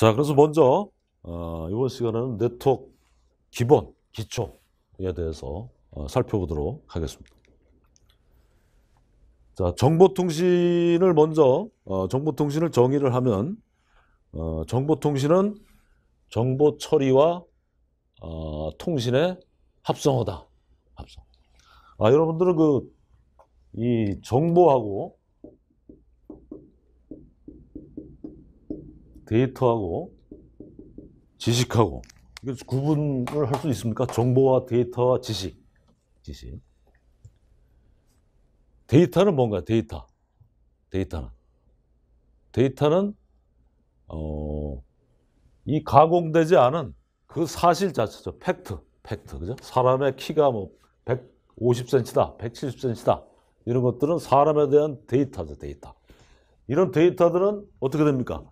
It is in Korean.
자, 그래서 먼저 어, 이번 시간에는 네트워크 기본, 기초에 대해서 어, 살펴보도록 하겠습니다. 자, 정보통신을 먼저 어, 정보통신을 정의를 하면 어, 정보통신은 정보 처리와 어, 통신의 합성어다. 합성. 아, 여러분들은 그이 정보하고 데이터하고 지식하고 이거 구분을 할 수 있습니까? 정보와 데이터와 지식. 지식. 데이터는 뭔가 데이터. 데이터는. 데이터는, 어, 이 가공되지 않은 그 사실 자체죠. 팩트. 팩트. 그죠? 사람의 키가 뭐 150cm다, 170cm다. 이런 것들은 사람에 대한 데이터죠. 데이터. 이런 데이터들은 어떻게 됩니까?